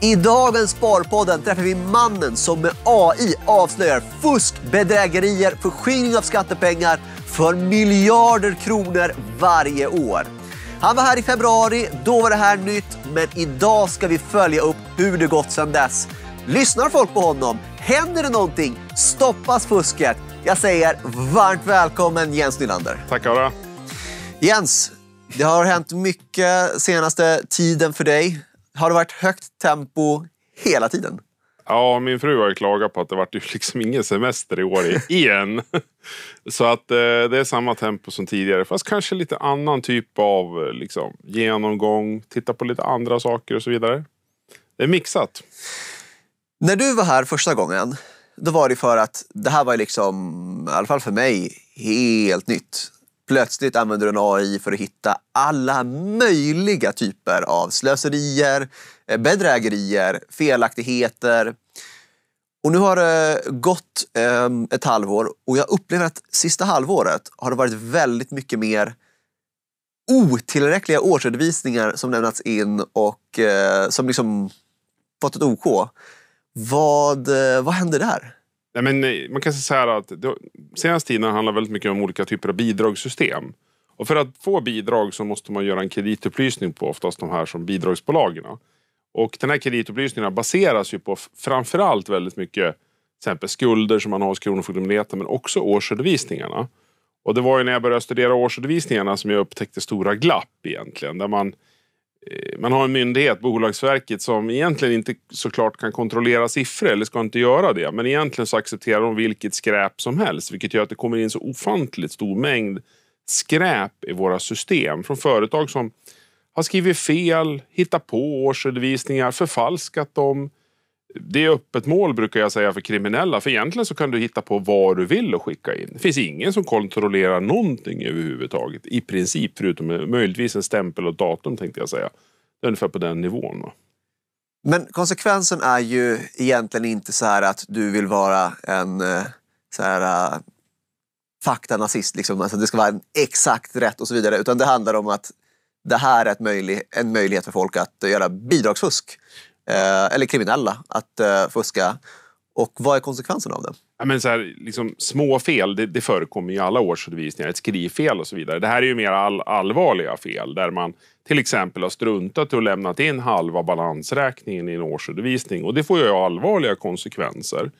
I dagens Sparpodden träffar vi mannen som med AI avslöjar fusk, bedrägerier, förskingring av skattepengar för miljarder kronor varje år. Han var här i februari, då var det här nytt, men idag ska vi följa upp hur det gått sedan dess. Lyssnar folk på honom? Händer det någonting? Stoppas fusket? Jag säger varmt välkommen Jens Nylander. Tackar. Jens, det har hänt mycket senaste tiden för dig. Har det varit högt tempo hela tiden? Ja, min fru har ju klagat på att det vart ju liksom ingen semester i år igen. så att eh, det är samma tempo som tidigare, fast kanske lite annan typ av eh, liksom, genomgång, titta på lite andra saker och så vidare. Det är mixat. När du var här första gången, då var det för att det här var liksom, i alla fall för mig, helt nytt. Plötsligt använder du en AI för att hitta alla möjliga typer av slöserier, eh, bedrägerier, felaktigheter. Och nu har det gått ehm, ett halvår och jag upplever att sista halvåret har det varit väldigt mycket mer otillräckliga årsredovisningar som lämnats in och eh, som liksom fått ett OK. Vad, eh, vad händer där? Nej, men eh, man kan säga så här att det, senaste tiden handlar väldigt mycket om olika typer av bidragssystem. Och för att få bidrag så måste man göra en kreditupplysning på oftast de här som bidragsbolagen. Och den här kreditupplysningen baseras ju på framförallt väldigt mycket till exempel skulder som man har hos Kronofogdemyndigheten men också årsredovisningarna. Och det var ju när jag började studera årsredovisningarna som jag upptäckte stora glapp egentligen. Där man Eh, man har en myndighet, Bolagsverket, som egentligen inte såklart kan kontrollera siffror eller ska inte göra det. Men egentligen så accepterar de vilket skräp som helst vilket gör att det kommer in så ofantligt stor mängd skräp i våra system från företag som har skrivit fel, hittat på årsredovisningar, förfalskat dem, det är öppet mål brukar jag säga för kriminella. För egentligen så kan du hitta på vad du vill och skicka in. Det finns ingen som kontrollerar någonting överhuvudtaget. I princip, förutom möjligtvis en stämpel och datum tänkte jag säga. Ungefär på den nivån. Va? Men konsekvensen är ju egentligen inte så här att du vill vara en eh, så här, uh, eh, faktanazist. Liksom. Alltså det ska vara exakt rätt och så vidare. Utan det handlar om att det här är möjlig, en möjlighet för folk att göra bidragsfusk. Eh, eller kriminella att eh, fuska. Och vad är konsekvenserna av det? Ja, men så här, liksom, små fel det, det förekommer i alla årsredovisningar. Ett skrivfel och så vidare. Det här är ju mer all, allvarliga fel där man till exempel har struntat och lämnat in halva balansräkningen i en årsredovisning. Och det får ju allvarliga konsekvenser.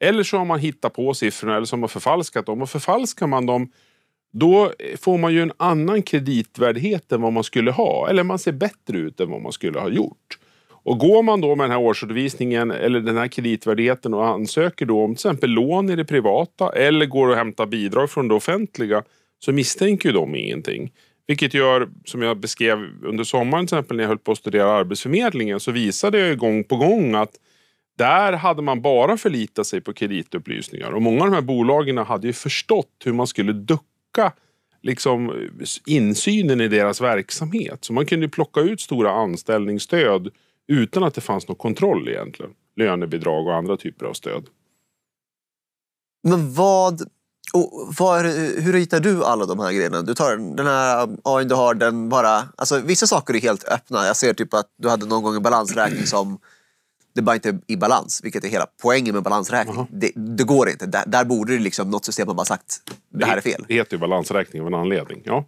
Eller så har man hittat på siffrorna eller så har man förfalskat dem. Och förfalskar man dem då får man ju en annan kreditvärdighet än vad man skulle ha. Eller man ser bättre ut än vad man skulle ha gjort. Och går man då med den här årsredovisningen eller den här kreditvärdigheten och ansöker då om till exempel lån i det privata eller går och hämtar bidrag från det offentliga så misstänker ju de ingenting. Vilket gör, som jag beskrev under sommaren till exempel när jag höll på att studera Arbetsförmedlingen så visade jag ju gång på gång att där hade man bara förlitat sig på kreditupplysningar och många av de här bolagen hade ju förstått hur man skulle ducka liksom, insynen i deras verksamhet. Så man kunde plocka ut stora anställningsstöd utan att det fanns någon kontroll egentligen. Lönebidrag och andra typer av stöd. Men vad... Var, hur ritar du alla de här grejerna? Du tar den här AI du har, den bara... Alltså, vissa saker är helt öppna. Jag ser typ att du hade någon gång en balansräkning som det bara inte är i balans, vilket är hela poängen med balansräkning. Uh -huh. det, det, går inte. Där, där borde det liksom något system ha bara sagt, det här är fel. Det heter ju balansräkning av en anledning. Ja.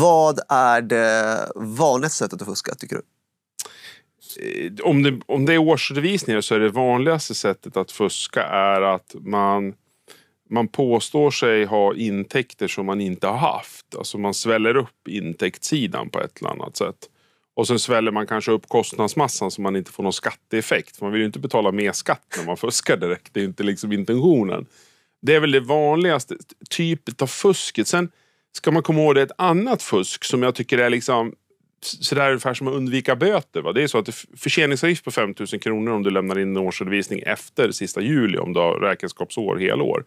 Vad är det vanligaste sättet att fuska, tycker du? Eh, om det, om det är årsredovisningar så är det vanligaste sättet att fuska är att man man påstår sig ha intäkter som man inte har haft. Alltså man sväller upp intäktssidan på ett eller annat sätt. Och sen sväller man kanske upp kostnadsmassan så man inte får någon skatteeffekt. Man vill ju inte betala mer skatt när man fuskar direkt. Det är inte liksom intentionen. Det är väl det vanligaste typet av fusket. Sen ska man komma ihåg det ett annat fusk som jag tycker är liksom sådär ungefär som att undvika böter. Va? Det är så att förseningsavgift på 5 000 kronor om du lämnar in en årsredovisning efter sista juli om du har räkenskapsår helår.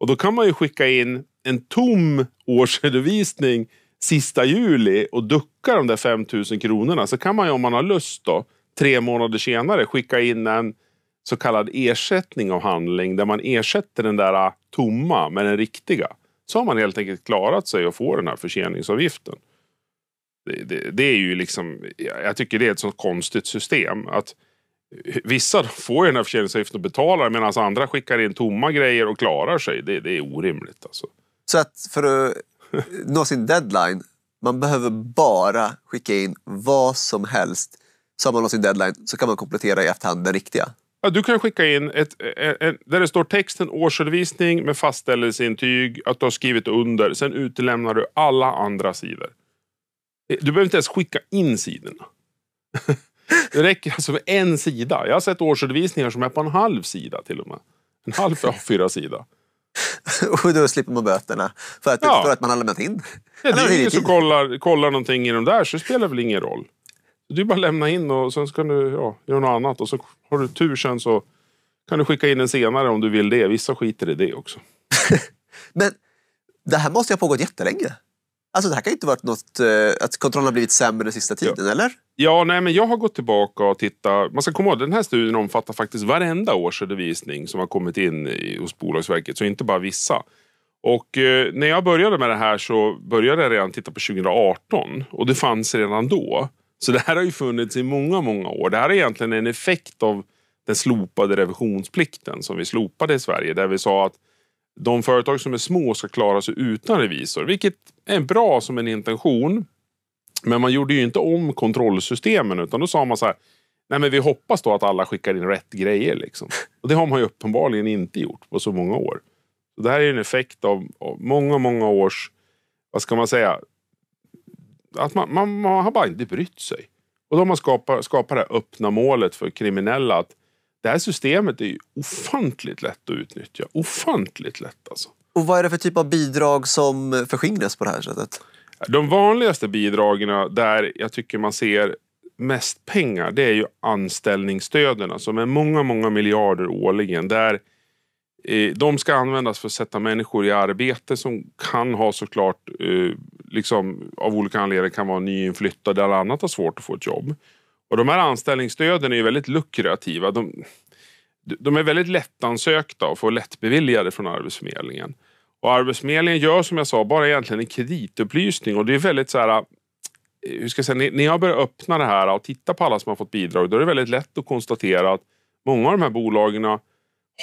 Och då kan man ju skicka in en tom årsredovisning sista juli och ducka de där 5 000 kronorna. Så kan man ju om man har lust då, tre månader senare skicka in en så kallad ersättning av handling där man ersätter den där ah, tomma med den riktiga. Så har man helt enkelt klarat sig och får den här förseningsavgiften det, det, är ju liksom, jag tycker det är ett så konstigt system. att Vissa får ju den här förseningsavgiften och betalar medan andra skickar in tomma grejer och klarar sig. Det, det är orimligt. Alltså. Så att för att nå sin deadline, man behöver bara skicka in vad som helst så har man nått sin deadline så kan man komplettera i efterhand den riktiga. Ja, du kan skicka in ett, ett, ett, där det står texten årsredovisning med fastställelseintyg, att du har skrivit under. Sen utelämnar du alla andra sidor. Du behöver inte ens skicka in sidorna. Det räcker alltså med en sida. Jag har sett årsredovisningar som är på en halv sida till och med. En halv fyra sida. och då slipper man böterna för att, ja. för att man har lämnat in. Ja, det är ingen som kollar, kollar någonting i de där, så det spelar väl ingen roll. Du bara lämna in och sen ska du ja, göra något annat. Och så har du tur sen så kan du skicka in en senare om du vill det. Vissa skiter i det också. Men det här måste ju ha pågått jättelänge. Alltså det här kan ju inte varit något, eh, att kontrollen har blivit sämre den sista tiden, ja. eller? Ja, nej, men jag har gått tillbaka och tittat. Man ska komma ihåg, den här studien omfattar faktiskt varenda årsredovisning som har kommit in hos Bolagsverket, så inte bara vissa. Och eh, när jag började med det här så började jag redan titta på 2018 och det fanns redan då. Så det här har ju funnits i många, många år. Det här är egentligen en effekt av den slopade revisionsplikten som vi slopade i Sverige, där vi sa att de företag som är små ska klara sig utan revisor, vilket är bra som en intention. Men man gjorde ju inte om kontrollsystemen utan då sa man så här, nej men vi hoppas då att alla skickar in rätt grejer liksom. Och det har man ju uppenbarligen inte gjort på så många år. Så det här är en effekt av, av många, många års, vad ska man säga, att man, man, man har bara inte brytt sig. Och då har man skapat, skapat det här öppna målet för kriminella att det här systemet är ju ofantligt lätt att utnyttja. Ofantligt lätt alltså. Och vad är det för typ av bidrag som förskingras på det här sättet? De vanligaste bidragen där jag tycker man ser mest pengar det är ju anställningsstöden som alltså är många, många miljarder årligen. Där eh, de ska användas för att sätta människor i arbete som kan ha såklart, eh, liksom, av olika anledningar kan vara nyinflyttade eller annat har svårt att få ett jobb. Och de här anställningsstöden är ju väldigt lukrativa. De, de är väldigt lättansökta och får lättbeviljade från Arbetsförmedlingen. Och Arbetsförmedlingen gör som jag sa bara egentligen en kreditupplysning och det är väldigt så här eh, hur ska jag säga, när jag börjar öppna det här och titta på alla som har fått bidrag, då är det väldigt lätt att konstatera att många av de här bolagen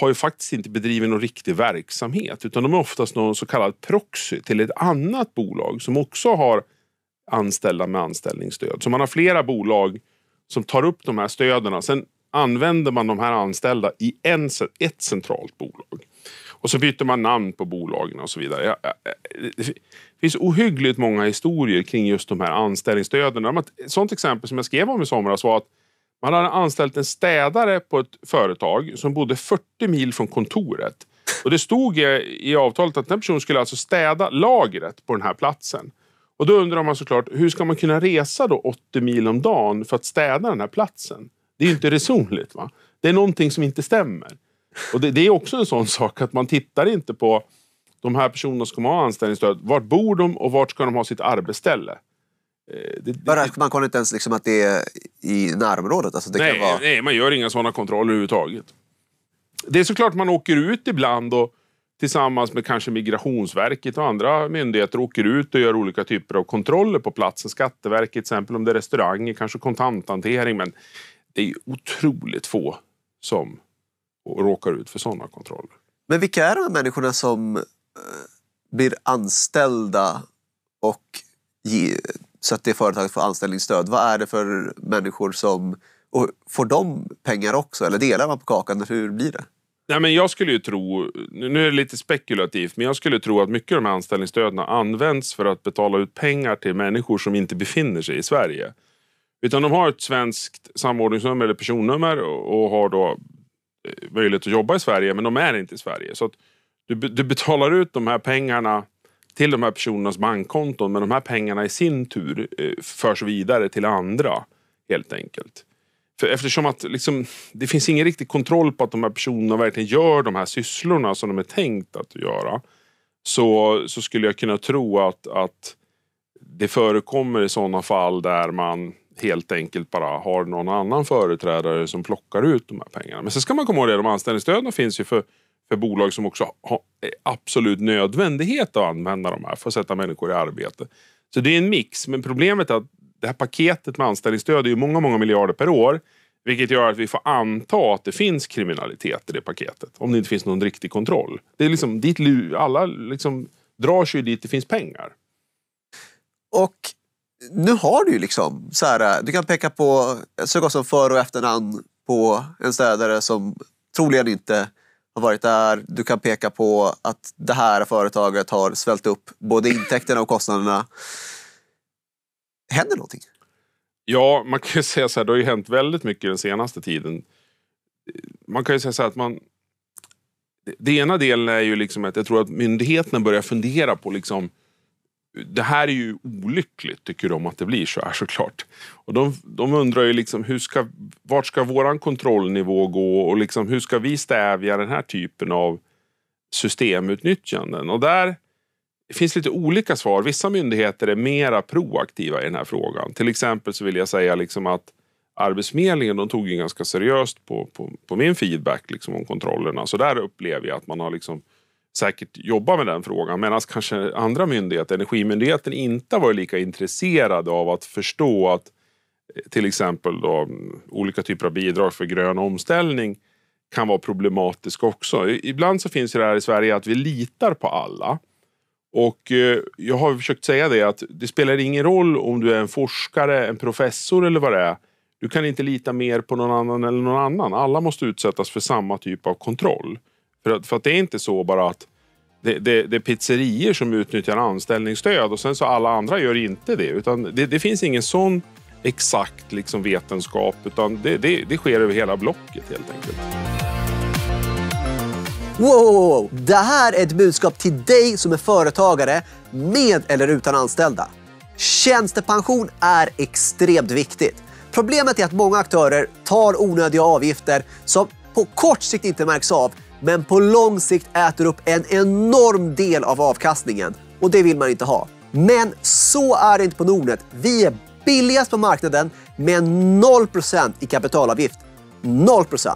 har ju faktiskt inte bedrivit någon riktig verksamhet, utan de är oftast någon så kallad proxy till ett annat bolag som också har anställda med anställningsstöd. Så man har flera bolag som tar upp de här stöden. Sen använder man de här anställda i en, ett centralt bolag. Och så byter man namn på bolagen och så vidare. Det finns ohyggligt många historier kring just de här anställningsstöden. Ett sånt exempel som jag skrev om i somras var att man hade anställt en städare på ett företag som bodde 40 mil från kontoret. Och det stod i avtalet att den personen skulle alltså städa lagret på den här platsen. Och då undrar man såklart, hur ska man kunna resa då 80 mil om dagen för att städa den här platsen? Det är ju inte resonligt. Va? Det är någonting som inte stämmer. Och det, det är också en sån sak att man tittar inte på de här personerna som kommer ha anställningsstöd. Vart bor de och vart ska de ha sitt arbetsställe? Eh, det, det, man kollar inte ens liksom att det är i närområdet? Alltså nej, vara... nej, man gör inga sådana kontroller överhuvudtaget. Det är såklart man åker ut ibland och tillsammans med kanske Migrationsverket och andra myndigheter åker ut och gör olika typer av kontroller på platsen. Skatteverket till exempel om det är restauranger, kanske kontanthantering. Men det är otroligt få som råkar ut för sådana kontroller. Men vilka är de här människorna som eh, blir anställda och ge, så att det företaget får anställningsstöd? Vad är det för människor som... Och får de pengar också eller delar man på kakan? Hur blir det? Nej, men jag skulle ju tro, nu är det lite spekulativt, men jag skulle tro att mycket av de här anställningsstöden används för att betala ut pengar till människor som inte befinner sig i Sverige. Utan de har ett svenskt samordningsnummer eller personnummer och har då eh, möjlighet att jobba i Sverige, men de är inte i Sverige. Så du, du betalar ut de här pengarna till de här personernas bankkonton, men de här pengarna i sin tur eh, förs vidare till andra helt enkelt. För eftersom att liksom, det finns ingen riktig kontroll på att de här personerna verkligen gör de här sysslorna som de är tänkt att göra. Så, så skulle jag kunna tro att, att det förekommer i sådana fall där man helt enkelt bara har någon annan företrädare som plockar ut de här pengarna. Men sen ska man komma ihåg att de anställningsstöden finns ju för, för bolag som också har eh, absolut nödvändighet att använda de här för att sätta människor i arbete. Så det är en mix, men problemet är att det här paketet med anställningsstöd är ju många, många miljarder per år. Vilket gör att vi får anta att det finns kriminalitet i det paketet. Om det inte finns någon riktig kontroll. Det är liksom, dit, alla liksom drar sig dit det finns pengar. Och nu har du ju liksom, så här, du kan peka på så gott som för och efternamn på en städare som troligen inte har varit där. Du kan peka på att det här företaget har svällt upp både intäkterna och kostnaderna händer någonting. Ja, man kan ju säga så här, det har ju hänt väldigt mycket den senaste tiden. Man kan ju säga så här att man... Det ena delen är ju liksom att jag tror att myndigheterna börjar fundera på liksom, det här är ju olyckligt, tycker de att det blir så här såklart. Och de, de undrar ju liksom, hur ska, vart ska våran kontrollnivå gå och liksom, hur ska vi stävja den här typen av systemutnyttjanden? Och där det finns lite olika svar. Vissa myndigheter är mera proaktiva i den här frågan. Till exempel så vill jag säga liksom att Arbetsförmedlingen de tog ju ganska seriöst på, på, på min feedback liksom om kontrollerna. Så där upplever jag att man har liksom säkert jobbat med den frågan. Medan kanske andra myndigheter, Energimyndigheten, inte varit lika intresserade av att förstå att eh, till exempel då, mm, olika typer av bidrag för grön omställning kan vara problematiska också. Ibland så finns det här i Sverige att vi litar på alla. Och eh, jag har försökt säga det att det spelar ingen roll om du är en forskare, en professor eller vad det är. Du kan inte lita mer på någon annan eller någon annan. Alla måste utsättas för samma typ av kontroll. För att, för att det är inte så bara att det, det, det, är pizzerior som utnyttjar anställningsstöd och sen så alla andra gör inte det. Utan det, det finns ingen sån exakt liksom vetenskap utan det, det sker över hela blocket helt enkelt. Wow, wow, wow! Det här är ett budskap till dig som är företagare med eller utan anställda. Tjänstepension är extremt viktigt. Problemet är att många aktörer tar onödiga avgifter som på kort sikt inte märks av, men på lång sikt äter upp en enorm del av avkastningen. Och det vill man inte ha. Men så är det inte på Nordnet. Vi är billigast på marknaden med 0% i kapitalavgift. 0%!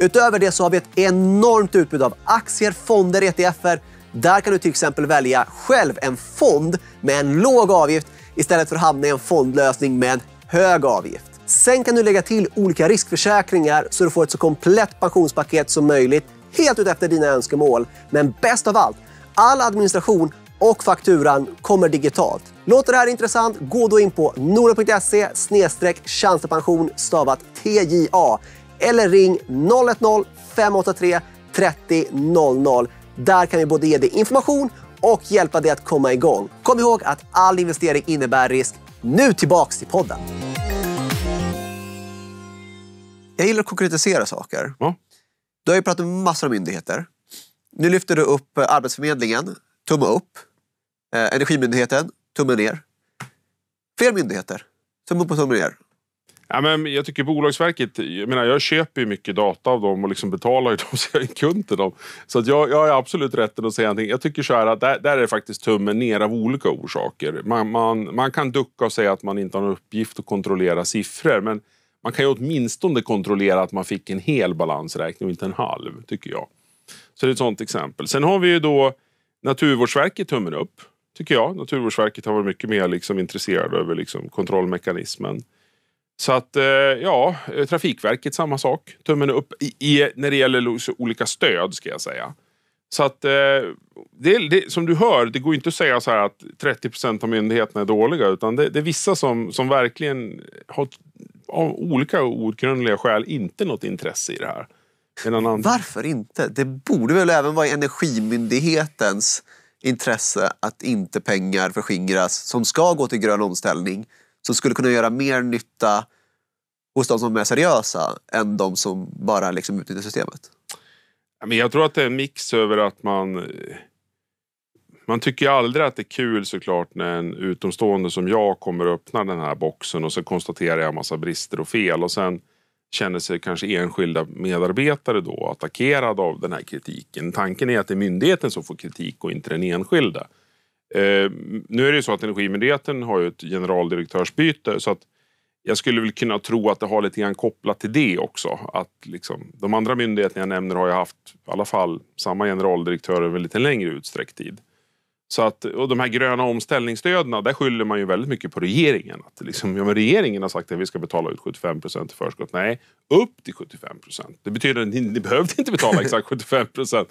Utöver det så har vi ett enormt utbud av aktier, fonder, ETFer. Där kan du till exempel välja själv en fond med en låg avgift istället för att hamna i en fondlösning med en hög avgift. Sen kan du lägga till olika riskförsäkringar så du får ett så komplett pensionspaket som möjligt helt utefter dina önskemål. Men bäst av allt, all administration och fakturan kommer digitalt. Låter det här intressant? Gå då in på norden.se tjänstepension stavat TJA eller ring 010 583 30 00. Där kan vi både ge dig information och hjälpa dig att komma igång. Kom ihåg att all investering innebär risk. Nu tillbaks till podden. Jag gillar att konkretisera saker. Ja. Du har ju pratat med massor av myndigheter. Nu lyfter du upp eh, Arbetsförmedlingen, tumme upp. Eh, Energimyndigheten, tumme ner. Fler myndigheter, tumme upp och tumme ner. Ja, men jag tycker Bolagsverket, jag, menar, jag köper ju mycket data av dem och liksom betalar ju dem så jag är kund till dem. Så att jag, jag har absolut rätten att säga någonting. Jag tycker så här att där, där är det faktiskt tummen ner av olika orsaker. Man, man, man kan ducka och säga att man inte har någon uppgift att kontrollera siffror men man kan ju åtminstone kontrollera att man fick en hel balansräkning och inte en halv, tycker jag. Så det är ett sånt exempel. Sen har vi ju då Naturvårdsverket tummen upp, tycker jag. Naturvårdsverket har varit mycket mer liksom intresserade över liksom kontrollmekanismen. Så att eh, ja, eh, Trafikverket samma sak. Tummen upp i, i, när det gäller olika stöd ska jag säga. Så att eh, det, det, som du hör, det går inte att säga så här att 30 av myndigheterna är dåliga utan det, det, är vissa som, som verkligen har av olika outgrundliga skäl inte något intresse i det här. Varför inte? Det borde väl även vara i Energimyndighetens intresse att inte pengar förskingras som ska gå till grön omställning som skulle kunna göra mer nytta hos de som är seriösa än de som bara liksom utnyttjar systemet? jag tror att det är en mix över att man... Man tycker aldrig att det är kul såklart när en utomstående som jag kommer och öppnar den här boxen och så konstaterar jag en massa brister och fel och sen känner sig kanske enskilda medarbetare då attackerade av den här kritiken. Tanken är att det är myndigheten som får kritik och inte den enskilda. Eh, nu är det ju så att Energimyndigheten har ju ett generaldirektörsbyte så att jag skulle väl kunna tro att det har lite grann kopplat till det också. Att liksom, de andra myndigheterna jag nämner har ju haft i alla fall samma generaldirektör över lite längre utsträckt tid. Så att, och de här gröna omställningsstöden, där skyller man ju väldigt mycket på regeringen. Att liksom, ja, men regeringen har sagt att vi ska betala ut 75 procent i förskott. Nej, upp till 75 procent. Det betyder att ni, ni behövde inte betala exakt 75 procent.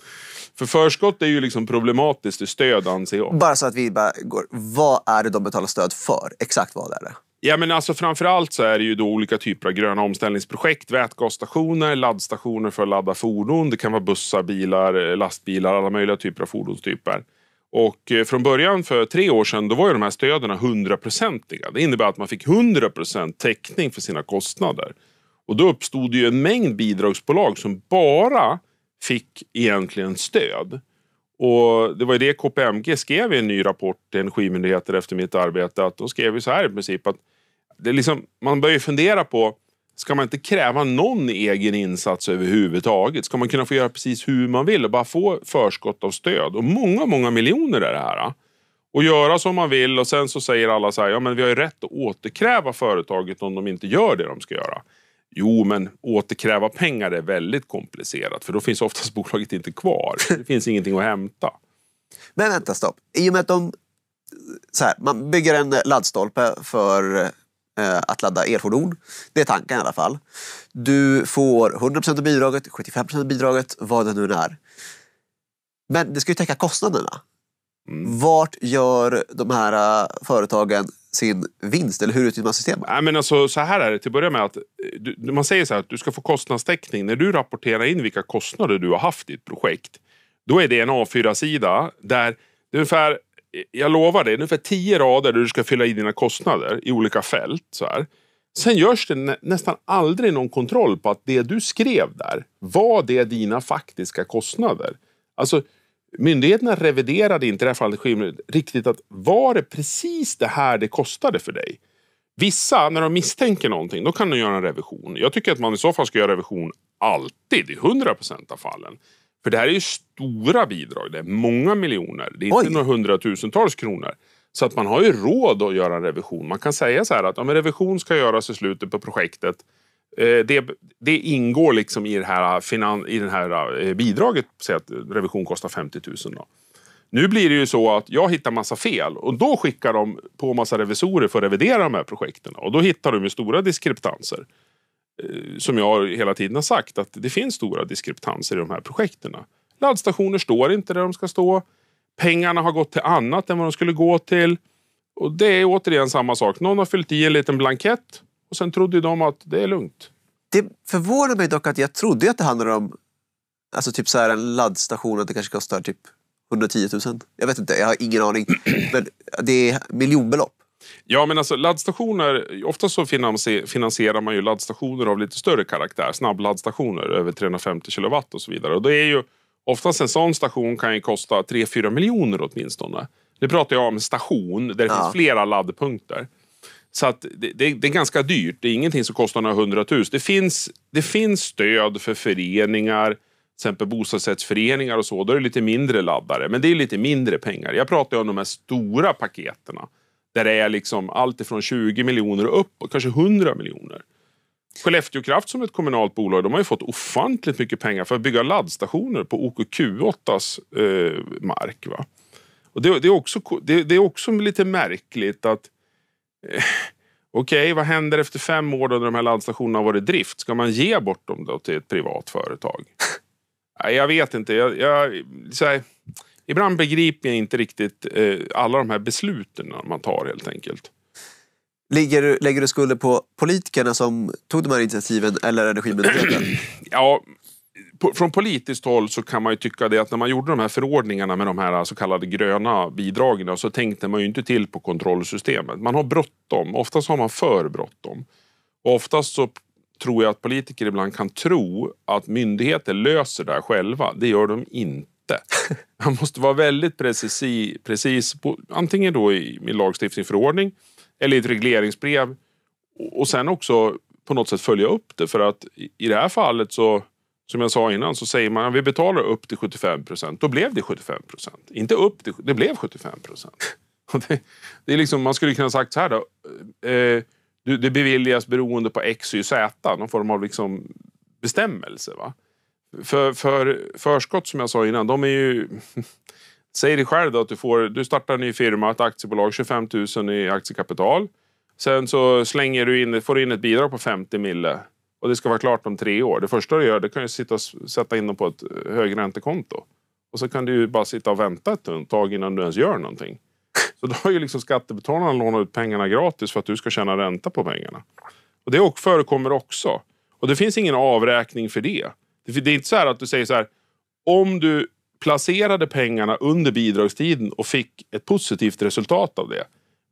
För förskott är ju liksom problematiskt i stöd, anser jag. Bara så att vi bara går, vad är det de betalar stöd för? Exakt vad är det? Ja, men alltså framförallt så är det ju då olika typer av gröna omställningsprojekt. Vätgasstationer, laddstationer för att ladda fordon. Det kan vara bussar, bilar, lastbilar, alla möjliga typer av fordonstyper. Och eh, från början för tre år sedan då var ju de här stöden hundraprocentiga. Det innebär att man fick 100 täckning för sina kostnader. Och då uppstod ju en mängd bidragsbolag som bara fick egentligen stöd. Och det var ju det KPMG skrev i en ny rapport till Energimyndigheten efter mitt arbete. Att de skrev ju så här i princip att det liksom, man börjar ju fundera på Ska man inte kräva någon egen insats överhuvudtaget? Ska man kunna få göra precis hur man vill och bara få förskott av stöd? Och många, många miljoner är det här. Ah. Och göra som man vill och sen så säger alla så här, ja men vi har ju rätt att återkräva företaget om de inte gör det de ska göra. Jo, men återkräva pengar är väldigt komplicerat för då finns oftast bolaget inte kvar. Det finns ingenting att hämta. Men vänta, stopp. I och med att de... Så här, man bygger en laddstolpe för Eh, att ladda elfordon. Det är tanken i alla fall. Du får 100% av bidraget, 75% av bidraget, vad det nu är. Men det ska ju täcka kostnaderna. Mm. Vart gör de här eh, företagen sin vinst? Eller hur utnyttjar man systemet? Nej, men alltså, så här är det till att börja med. Att eh, du, man säger så här att du ska få kostnadstäckning. När du rapporterar in vilka kostnader du har haft i ett projekt. Då är det en A4-sida där det är ungefär jag lovar dig, ungefär tio rader där du ska fylla i dina kostnader i olika fält. Så här. Sen görs det nä nästan aldrig någon kontroll på att det du skrev där, var det dina faktiska kostnader? Alltså, myndigheterna reviderade inte i det här fallet riktigt att var det precis det här det kostade för dig? Vissa, när de misstänker någonting, då kan de göra en revision. Jag tycker att man i så fall ska göra revision alltid, i 100% av fallen. För det här är ju stora bidrag, det är många miljoner. Det är Oj. inte några hundratusentals kronor. Så att man har ju råd att göra en revision. Man kan säga så här att om en revision ska göras i slutet på projektet. Eh, det, det ingår liksom i det här, eh, finan, i det här eh, bidraget, säg att revision kostar 50 000. Då. Nu blir det ju så att jag hittar massa fel och då skickar de på massa revisorer för att revidera de här projekten. Och då hittar de ju stora diskrepanser. Eh, som jag hela tiden har sagt att det finns stora diskrepanser i de här projekten. Laddstationer står inte där de ska stå. Pengarna har gått till annat än vad de skulle gå till. Och det är återigen samma sak. Någon har fyllt i en liten blankett och sen trodde de att det är lugnt. Det förvånar mig dock att jag trodde att det handlade om alltså typ så här en laddstation, att det kanske kostar typ 110 000. Jag vet inte, jag har ingen aning. Men det är miljonbelopp. Ja, men alltså laddstationer, ofta så finansierar man ju laddstationer av lite större karaktär, snabbladdstationer över 350 kilowatt och så vidare. Och det är ju oftast en sån station kan ju kosta 3-4 miljoner åtminstone. Nu pratar jag om station där det ja. finns flera laddpunkter. Så att det, det, det, är ganska dyrt. Det är ingenting som kostar några hundratus. Det finns, det finns stöd för föreningar, till exempel bostadsrättsföreningar och så. Då är det lite mindre laddare, men det är lite mindre pengar. Jag pratar ju om de här stora paketerna där det är liksom allt ifrån 20 miljoner och upp, och kanske 100 miljoner. Skellefteå Kraft som ett kommunalt bolag, de har ju fått ofantligt mycket pengar för att bygga laddstationer på okq 8 eh, mark. Va? Och det, det är också, det, det, är också lite märkligt att eh, Okej, okay, vad händer efter fem år då när de här laddstationerna har varit i drift? Ska man ge bort dem då till ett privat företag? jag vet inte. Jag, jag, så här, Ibland begriper jag inte riktigt eh, alla de här besluten man tar helt enkelt. Ligger, lägger du skulden på politikerna som tog de här initiativen eller Energimyndigheten? ja, från politiskt håll så kan man ju tycka det att när man gjorde de här förordningarna med de här så kallade gröna bidragen så tänkte man ju inte till på kontrollsystemet. Man har bråttom. Oftast har man för bråttom. Och oftast så tror jag att politiker ibland kan tro att myndigheter löser det här själva. Det gör de inte inte. Man måste vara väldigt precis, precis på, antingen då i, i lagstiftning, förordning eller i ett regleringsbrev och, och sen också på något sätt följa upp det. För att i, i det här fallet så som jag sa innan, så säger man att vi betalar upp till 75 procent. Då blev det 75 procent. Inte upp till, det blev 75 procent. Det, det är liksom, man skulle kunna sagt så här då. Eh, det beviljas beroende på X, Y, Z. Någon form av liksom bestämmelse. Va? För, för förskott, som jag sa innan, de är ju... Säg dig själv då att du, får, du startar en ny firma, ett aktiebolag, 25 000 i aktiekapital. Sen så slänger du in, får du in ett bidrag på 50 mille och det ska vara klart om tre år. Det första du gör det kan ju sitta sätta in dem på ett eh, högräntekonto. Och så kan du ju bara sitta och vänta ett tag innan du ens gör någonting. Så då har ju liksom skattebetalarna lånat ut pengarna gratis för att du ska tjäna ränta på pengarna. Och det förekommer också. Och det finns ingen avräkning för det. Det, är inte så att du säger så här, om du placerade pengarna under bidragstiden och fick ett positivt resultat av det,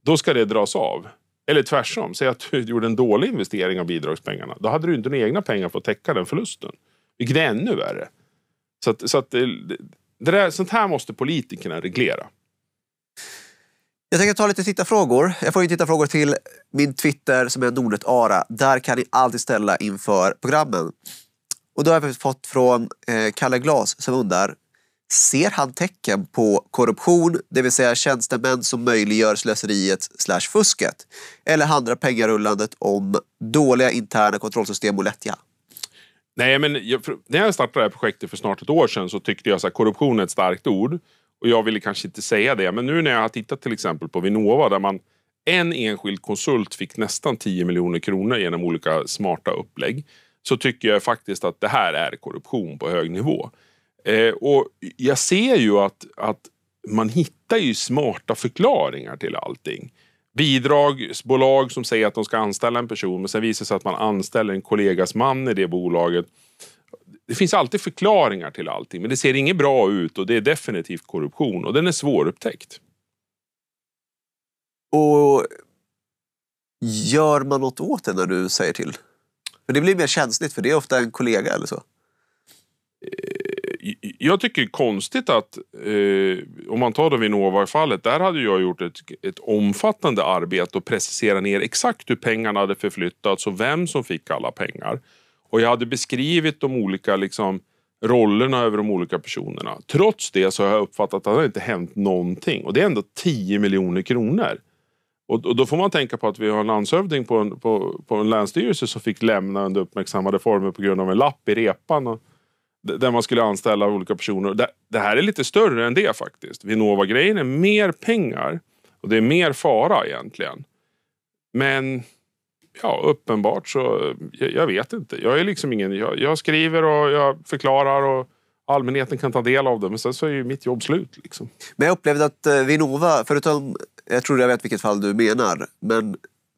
då ska det dras av. Eller tvärtom, säg att du gjorde en dålig investering av bidragspengarna. Då hade du inte några egna pengar för att täcka den förlusten. Vilket är ännu värre. Så att, så att eh, det, det där, sånt här måste politikerna reglera. Jag tänker ta lite tittarfrågor. Jag får ju tittarfrågor till min Twitter som är Nordnet Ara. Där kan ni alltid ställa inför programmen. Och då har vi fått från eh, Kalle Glas som undrar, ser han tecken på korruption, det vill säga tjänstemän som möjliggör slöseriet slash fusket? Eller handlar pengarullandet om dåliga interna kontrollsystem och lättja? Nej, men jag, när jag startade det här projektet för snart ett år sedan så tyckte jag att korruption är ett starkt ord. Och jag ville kanske inte säga det, men nu när jag har tittat till exempel på Vinnova där man en enskild konsult fick nästan 10 miljoner kronor genom olika smarta upplägg så tycker jag faktiskt att det här är korruption på hög nivå. Eh, och jag ser ju att, att man hittar ju smarta förklaringar till allting. Bidragsbolag som säger att de ska anställa en person men sen visar det sig att man anställer en kollegas man i det bolaget. Det finns alltid förklaringar till allting men det ser inget bra ut och det är definitivt korruption och den är svårupptäckt. Och gör man något åt det när du säger till? För det blir mer känsligt, för det är ofta en kollega eller så. Eh, jag tycker det är konstigt att, eh, om man tar det Vinnova-fallet, där hade jag gjort ett, ett omfattande arbete och preciserat ner exakt hur pengarna hade förflyttats och vem som fick alla pengar. Och jag hade beskrivit de olika liksom, rollerna över de olika personerna. Trots det så har jag uppfattat att det inte hänt någonting. Och det är ändå 10 miljoner kronor. Och, då får man tänka på att vi har en landshövding på en, på, på en länsstyrelse som fick lämna under uppmärksammade former på grund av en lapp i repan. Och, där man skulle anställa olika personer. Det, det här är lite större än det faktiskt. Vinnova-grejen är mer pengar och det är mer fara egentligen. Men ja, uppenbart så, jag, jag vet inte. Jag är liksom ingen, jag, jag skriver och jag förklarar och allmänheten kan ta del av det. Men sen så är ju mitt jobb slut. Liksom. Men jag upplevde att eh, Vinnova, förutom, jag tror jag vet vilket fall du menar, men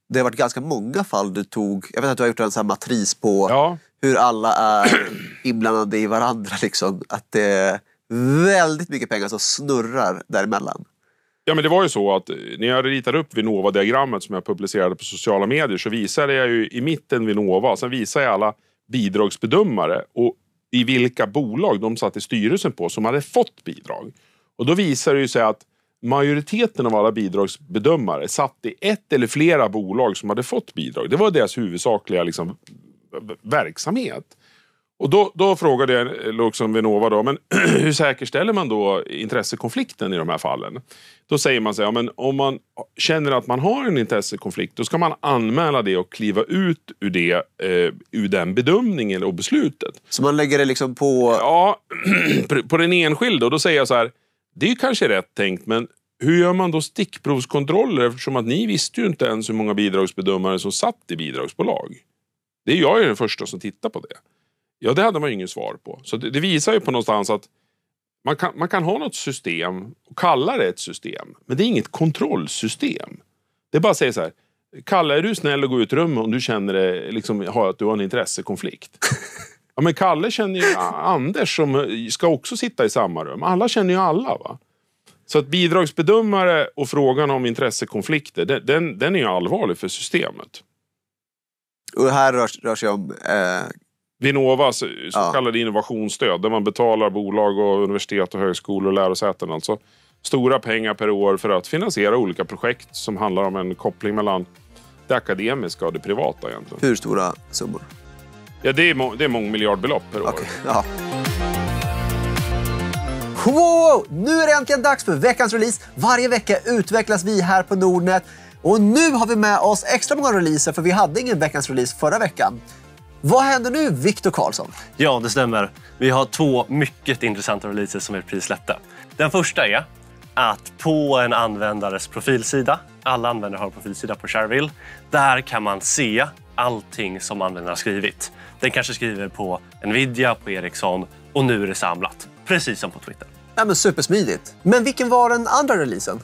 det har varit ganska många fall du tog, jag vet att du har gjort en sån matris på ja. hur alla är inblandade i varandra. Liksom. Att det är väldigt mycket pengar som snurrar däremellan. Ja, men det var ju så att eh, när jag ritade upp Vinnova-diagrammet som jag publicerade på sociala medier så visade jag ju i mitten Vinnova, sen visade jag alla bidragsbedömare. Och i vilka bolag de satt i styrelsen på som hade fått bidrag. Och då visar det sig att majoriteten av alla bidragsbedömare satt i ett eller flera bolag som hade fått bidrag. Det var deras huvudsakliga liksom, verksamhet. Och då, då frågade jag liksom Vinnova, då, men hur säkerställer man då intressekonflikten i de här fallen? Då säger man så här, ja, men om man känner att man har en intressekonflikt, då ska man anmäla det och kliva ut ur, det, eh, ur den bedömningen och beslutet. Så man lägger det liksom på... Ja, på den enskilde. Och då säger jag så här, det är kanske rätt tänkt, men hur gör man då stickprovskontroller eftersom att ni visste ju inte ens hur många bidragsbedömare som satt i bidragsbolag? Det är jag ju den första som tittar på det. Ja, det hade man ju ingen svar på. Så det, det, visar ju på någonstans att man kan, man kan ha något system och kalla det ett system, men det är inget kontrollsystem. Det är bara att säga så här. Kalle, är du snäll och gå ut rummet om du känner det, liksom, att du har en intressekonflikt? Ja, men Kalle känner ju Anders som ska också sitta i samma rum. Alla känner ju alla. va? Så att bidragsbedömare och frågan om intressekonflikter, den, den, den är ju allvarlig för systemet. Och här rör, rör sig om eh Vinnovas så ja. kallade innovationsstöd där man betalar bolag och universitet och högskolor och lärosäten alltså stora pengar per år för att finansiera olika projekt som handlar om en koppling mellan det akademiska och det privata egentligen. Hur stora summor? Ja, det är, må är mångmiljardbelopp per okay. år. Ja. wow, nu är det äntligen dags för veckans release. Varje vecka utvecklas vi här på Nordnet. Och nu har vi med oss extra många releaser för vi hade ingen veckans release förra veckan. Vad händer nu, Viktor Karlsson? Ja, det stämmer. Vi har två mycket intressanta releaser som vi precis släppte. Den första är att på en användares profilsida, alla användare har en profilsida på Shareville, där kan man se allting som användaren har skrivit. Den kanske skriver på Nvidia, på Ericsson och nu är det samlat. Precis som på Twitter. Ja, men supersmidigt. Men vilken var den andra releasen?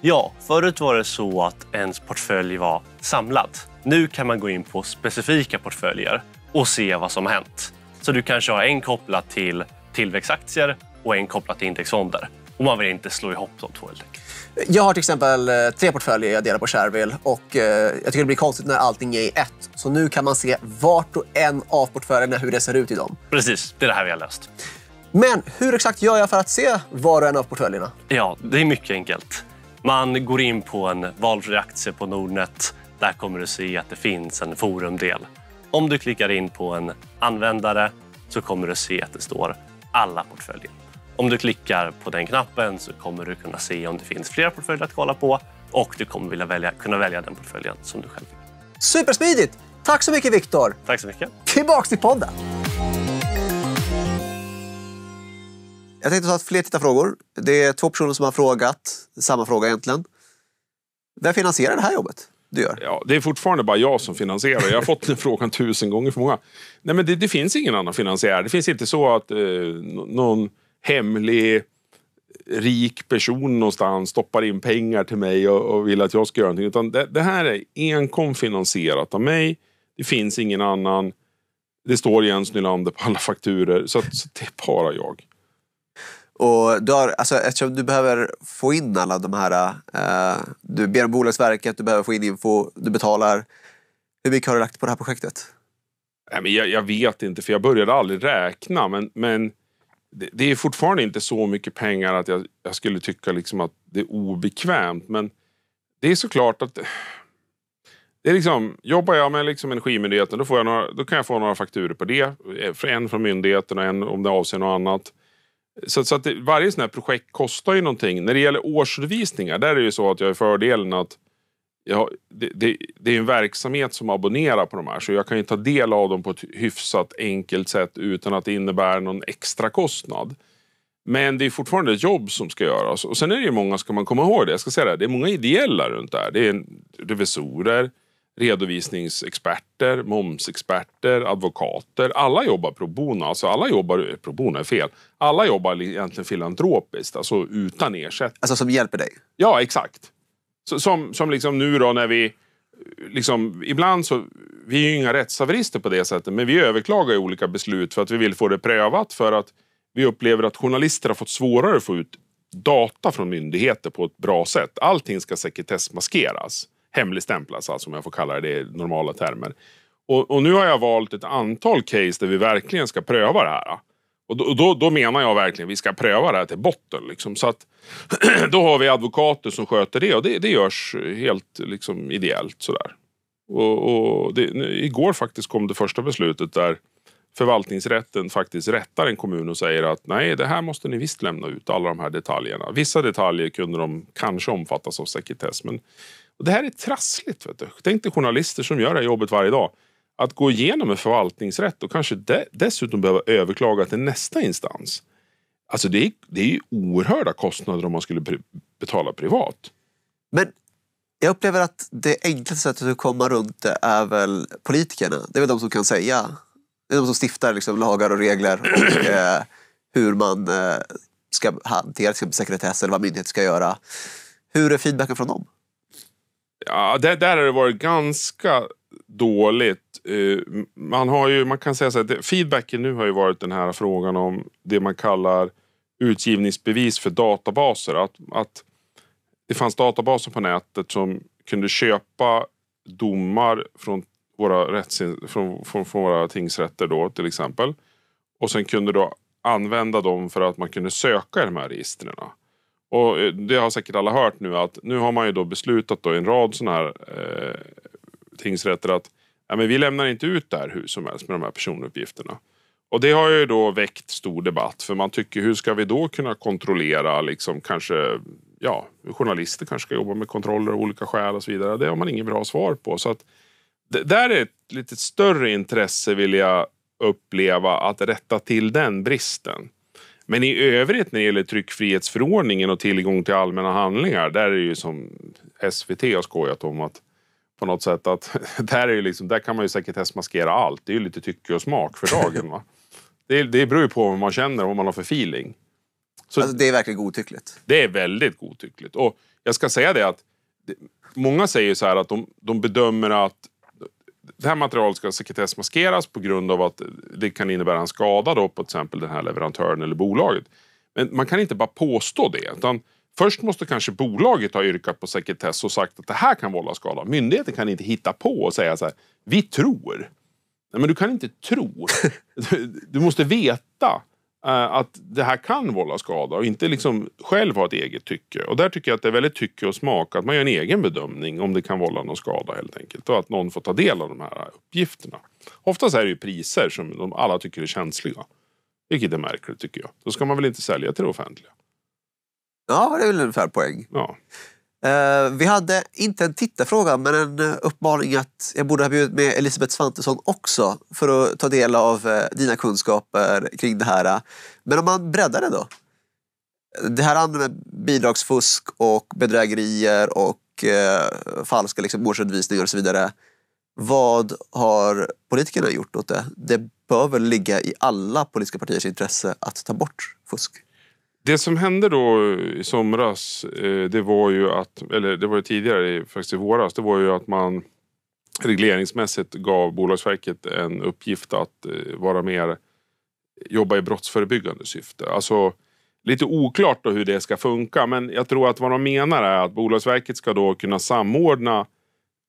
Ja, förut var det så att ens portfölj var samlad. Nu kan man gå in på specifika portföljer och se vad som hänt. Så du kanske har en kopplat till tillväxtaktier och en kopplat till indexfonder. Och man vill inte slå ihop de två. Helt enkelt. Jag har till exempel eh, tre portföljer jag delar på Shareville och eh, jag tycker det blir konstigt när allting är i ett. Så nu kan man se vart och en av portföljerna hur det ser ut i dem. Precis, det är det här vi har löst. Men hur exakt gör jag för att se var och en av portföljerna? Ja, det är mycket enkelt. Man går in på en valfri aktie på Nordnet. Där kommer du se att det finns en forumdel om du klickar in på en användare så kommer du se att det står alla portföljer. Om du klickar på den knappen så kommer du kunna se om det finns flera portföljer att kolla på och du kommer vilja välja, kunna välja den portföljen som du själv vill. Supersmidigt! Tack så mycket, Viktor. Tack så mycket. Tillbaks till podden. Jag tänkte ta fler tittarfrågor. Det är två personer som har frågat samma fråga egentligen. Vem finansierar det här jobbet? du gör? Ja, det är fortfarande bara jag som finansierar. Jag har fått den frågan tusen gånger för många. Nej, men det, det finns ingen annan finansiär. Det finns inte så att eh, någon hemlig rik person någonstans stoppar in pengar till mig och, och vill att jag ska göra någonting. Utan det, det, här är enkom finansierat av mig. Det finns ingen annan. Det står Jens Nylander på alla fakturer. Så, så det är bara jag. Och du har, alltså, eftersom du behöver få in alla de här... Eh, du ber om Bolagsverket, du behöver få in info, du betalar. Hur mycket har du lagt på det här projektet? Nej, men jag, jag vet inte, för jag började aldrig räkna. Men, men det, det är fortfarande inte så mycket pengar att jag, jag, skulle tycka liksom att det är obekvämt. Men det är såklart att... Det är liksom, jobbar jag med liksom Energimyndigheten då, får jag några, då kan jag få några fakturer på det. En från myndigheten och en om det avser något annat. Så, så att det, varje sån här projekt kostar ju någonting. När det gäller årsredovisningar, där är det ju så att jag har fördelen att jag, det, det, det, är en verksamhet som abonnerar på de här så jag kan ju ta del av dem på ett hyfsat enkelt sätt utan att det innebär någon extra kostnad. Men det är fortfarande ett jobb som ska göras och sen är det ju många, ska man komma ihåg det, jag ska säga det, det är många ideella runt det här. Det är revisorer, redovisningsexperter, momsexperter, advokater. Alla jobbar pro bono, alltså alla jobbar, eh, pro bono är fel, alla jobbar egentligen filantropiskt, alltså utan ersättning. Alltså som hjälper dig? Ja, exakt. som, som liksom nu då när vi, liksom, ibland så, vi är ju inga rättshaverister på det sättet, men vi överklagar ju olika beslut för att vi vill få det prövat för att vi upplever att journalister har fått svårare att få ut data från myndigheter på ett bra sätt. Allting ska sekretessmaskeras hemligstämplas, alltså, om jag får kalla det i normala termer. Och, och, nu har jag valt ett antal case där vi verkligen ska pröva det här. Och då, då, då menar jag verkligen att vi ska pröva det här till botten. Liksom. Så att, då har vi advokater som sköter det och det, det görs helt liksom, ideellt. Sådär. Och, och det, igår faktiskt kom det första beslutet där förvaltningsrätten faktiskt rättar en kommun och säger att nej, det här måste ni visst lämna ut, alla de här detaljerna. Vissa detaljer kunde de kanske omfattas av sekretess, men och det här är trassligt. Vet du. Tänk dig journalister som gör det här jobbet varje dag. Att gå igenom en förvaltningsrätt och kanske de, dessutom behöva överklaga till nästa instans. Alltså det är, det är ju oerhörda kostnader om man skulle pri betala privat. Men jag upplever att det enklaste sättet att komma runt det är väl politikerna. Det är väl de som kan säga. Det är de som stiftar liksom lagar och regler och eh, hur man eh, ska hantera till exempel sekretess eller vad myndigheter ska göra. Hur är feedbacken från dem? ja, där, där har det varit ganska dåligt. Eh, man, har ju, man kan säga så här, feedbacken nu har ju varit den här frågan om det man kallar utgivningsbevis för databaser. Att, att det fanns databaser på nätet som kunde köpa domar från våra, rätts, från, från, från våra tingsrätter då till exempel. Och sen kunde då använda dem för att man kunde söka i de här registren. Och eh, det har säkert alla hört nu att nu har man ju då beslutat då i en rad sådana här eh, tingsrätter att ja, men vi lämnar inte ut det här hur som helst med de här personuppgifterna. Och det har ju då väckt stor debatt för man tycker hur ska vi då kunna kontrollera liksom kanske ja, journalister kanske ska jobba med kontroller av olika skäl och så vidare. Det har man inget bra svar på. Så att där är ett lite större intresse vill jag uppleva att rätta till den bristen. Men i övrigt när det gäller tryckfrihetsförordningen och tillgång till allmänna handlingar, där är det ju som SVT har skojat om att på något sätt att där, är liksom, där kan man ju sekretessmaskera allt. Det är ju lite tycke och smak för dagen. Va? Det, det beror ju på vad man känner och vad man har för feeling. Så alltså, det är verkligen godtyckligt. Det är väldigt godtyckligt. Och jag ska säga det att många säger så här att de, de bedömer att det här materialet ska sekretessmaskeras på grund av att det kan innebära en skada då på till exempel den här leverantören eller bolaget. Men man kan inte bara påstå det. utan Först måste kanske bolaget ha yrkat på sekretess och sagt att det här kan vålla skada. Myndigheten kan inte hitta på och säga så här, vi tror. Nej, men du kan inte tro. Du måste veta. Eh, att det här kan vålla skada och inte liksom själv ha ett eget tycke. Och där tycker jag att det är väldigt tycke och smak, att man gör en egen bedömning om det kan vålla någon skada helt enkelt. Och att någon får ta del av de här uppgifterna. Oftast är det ju priser som de alla tycker är känsliga. Vilket är märkligt tycker jag. Då ska man väl inte sälja till det offentliga. Ja, det är väl ungefär poäng. Ja. Eh, vi hade inte en tittarfråga, men en eh, uppmaning att jag borde ha bjudit med Elisabeth Svantesson också för att ta del av eh, dina kunskaper kring det här. Men om man breddar det då? Det här andra med bidragsfusk och bedrägerier och eh, falska liksom, årsredovisningar och så vidare. Vad har politikerna gjort åt det? Det bör väl ligga i alla politiska partiers intresse att ta bort fusk? Det som hände då i somras, eh, det var ju att, eller det var ju tidigare, faktiskt i våras, det var ju att man regleringsmässigt gav Bolagsverket en uppgift att eh, vara mer, jobba i brottsförebyggande syfte. Alltså lite oklart då hur det ska funka, men jag tror att vad de menar är att Bolagsverket ska då kunna samordna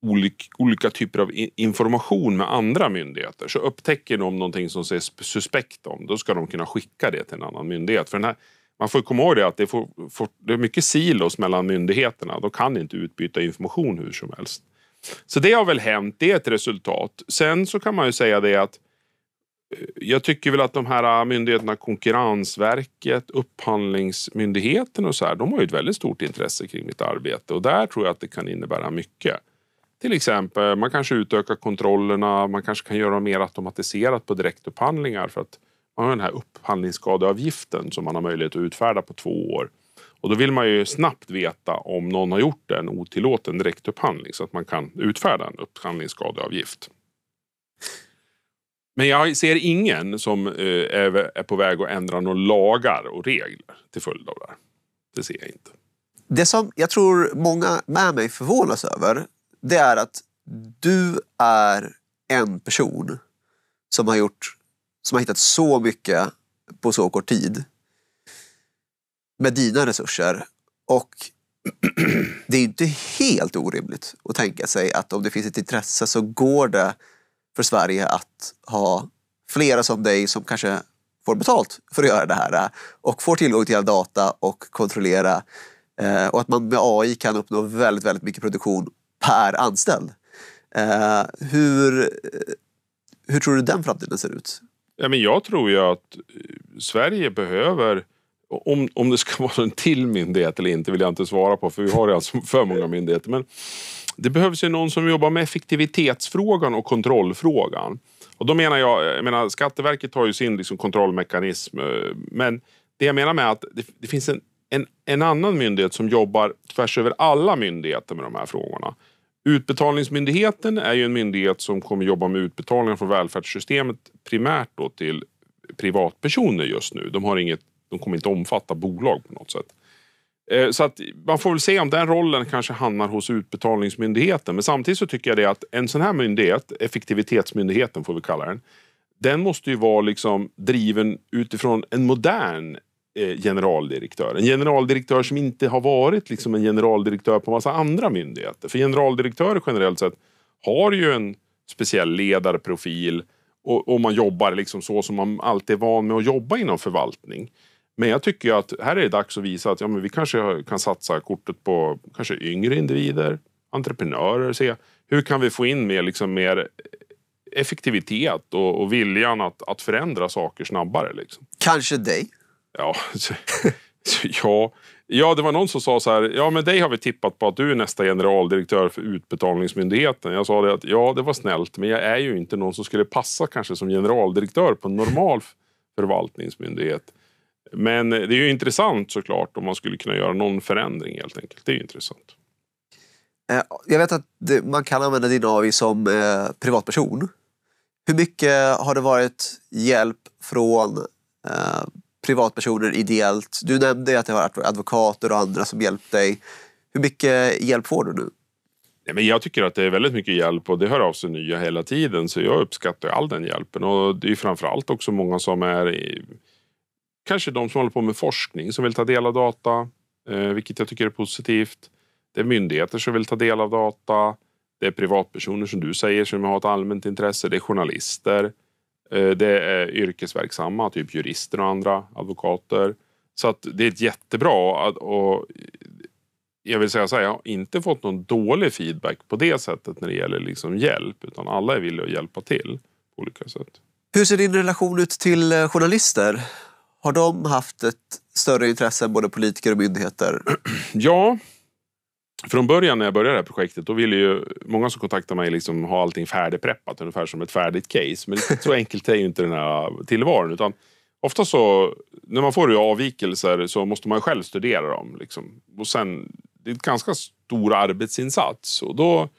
olik, olika typer av information med andra myndigheter. Så upptäcker de någonting som sägs suspekt om, då ska de kunna skicka det till en annan myndighet. För den här man får komma ihåg det att det, får, får, det, är mycket silos mellan myndigheterna. De kan inte utbyta information hur som helst. Så det har väl hänt, det är ett resultat. Sen så kan man ju säga det att eh, jag tycker väl att de här ah, myndigheterna Konkurrensverket, Upphandlingsmyndigheten och så här, de har ju ett väldigt stort intresse kring mitt arbete och där tror jag att det kan innebära mycket. Till exempel, man kanske utökar kontrollerna, man kanske kan göra dem mer automatiserat på direktupphandlingar för att man har den här upphandlingsskadeavgiften som man har möjlighet att utfärda på två år. Och då vill man ju snabbt veta om någon har gjort en otillåten direktupphandling så att man kan utfärda en upphandlingsskadeavgift. Men jag ser ingen som eh, är på väg att ändra några lagar och regler till följd av det här. Det ser jag inte. Det som jag tror många med mig förvånas över, det är att du är en person som har gjort som har hittat så mycket på så kort tid. Med dina resurser. Och det är inte helt orimligt att tänka sig att om det finns ett intresse så går det för Sverige att ha flera som dig som kanske får betalt för att göra det här och får tillgång till all data och kontrollera. Eh, och att man med AI kan uppnå väldigt, väldigt mycket produktion per anställd. Eh, hur, eh, hur tror du den framtiden ser ut? Ja, men jag tror ju att eh, Sverige behöver om, om det ska vara en till myndighet eller inte vill jag inte svara på för vi har redan alltså för många myndigheter. Men det behövs ju någon som jobbar med effektivitetsfrågan och kontrollfrågan. Och då menar jag, jag menar, Skatteverket har ju sin liksom kontrollmekanism. Eh, men det jag menar med att det, det finns en, en, en annan myndighet som jobbar tvärs över alla myndigheter med de här frågorna. Utbetalningsmyndigheten är ju en myndighet som kommer jobba med utbetalningar från välfärdssystemet primärt då till privatpersoner just nu. De, har inget, de kommer inte omfatta bolag på något sätt. Eh, så att man får väl se om den rollen kanske hamnar hos Utbetalningsmyndigheten. Men samtidigt så tycker jag det att en sån här myndighet, effektivitetsmyndigheten får vi kalla den, den måste ju vara liksom driven utifrån en modern Eh, generaldirektör. En generaldirektör som inte har varit liksom en generaldirektör på massa andra myndigheter. För generaldirektörer generellt sett har ju en speciell ledarprofil och, och man jobbar liksom så som man alltid är van med att jobba inom förvaltning. Men jag tycker att här är det dags att visa att ja, men vi kanske kan satsa kortet på kanske yngre individer, entreprenörer, se hur kan vi få in mer, liksom, mer effektivitet och, och viljan att, att förändra saker snabbare. Liksom. Kanske dig? Ja, ja. ja, det var någon som sa så här. Ja, men dig har vi tippat på att du är nästa generaldirektör för Utbetalningsmyndigheten. Jag sa det att ja, det var snällt, men jag är ju inte någon som skulle passa kanske som generaldirektör på en normal förvaltningsmyndighet. Men det är ju intressant såklart om man skulle kunna göra någon förändring helt enkelt. Det är ju intressant. Eh, jag vet att man kan använda din Dinavi som eh, privatperson. Hur mycket har det varit hjälp från eh, privatpersoner ideellt. Du nämnde att det var advokater och andra som hjälpte dig. Hur mycket hjälp får du nu? jag tycker att det är väldigt mycket hjälp och det hör av sig nya hela tiden så jag uppskattar all den hjälpen. Och det är framförallt också många som är kanske de som håller på med forskning som vill ta del av data, eh, vilket jag tycker är positivt. Det är myndigheter som vill ta del av data. Det är privatpersoner som du säger som har ett allmänt intresse. Det är journalister. Eh, det är yrkesverksamma, typ jurister och andra, advokater. Så att det är jättebra. Att, och jag vill säga så här, jag har inte fått någon dålig feedback på det sättet när det gäller liksom hjälp, utan alla är villiga att hjälpa till på olika sätt. Hur ser din relation ut till eh, journalister? Har de haft ett större intresse än både politiker och myndigheter? Ja, från början när jag började det här projektet, då ville ju många som kontaktade mig liksom ha allting färdigpreppat, ungefär som ett färdigt case. Men så enkelt är ju inte den här tillvaron. Utan ofta så, när man får avvikelser så måste man själv studera dem. Liksom. Och sen, det är en ganska stor arbetsinsats. Och då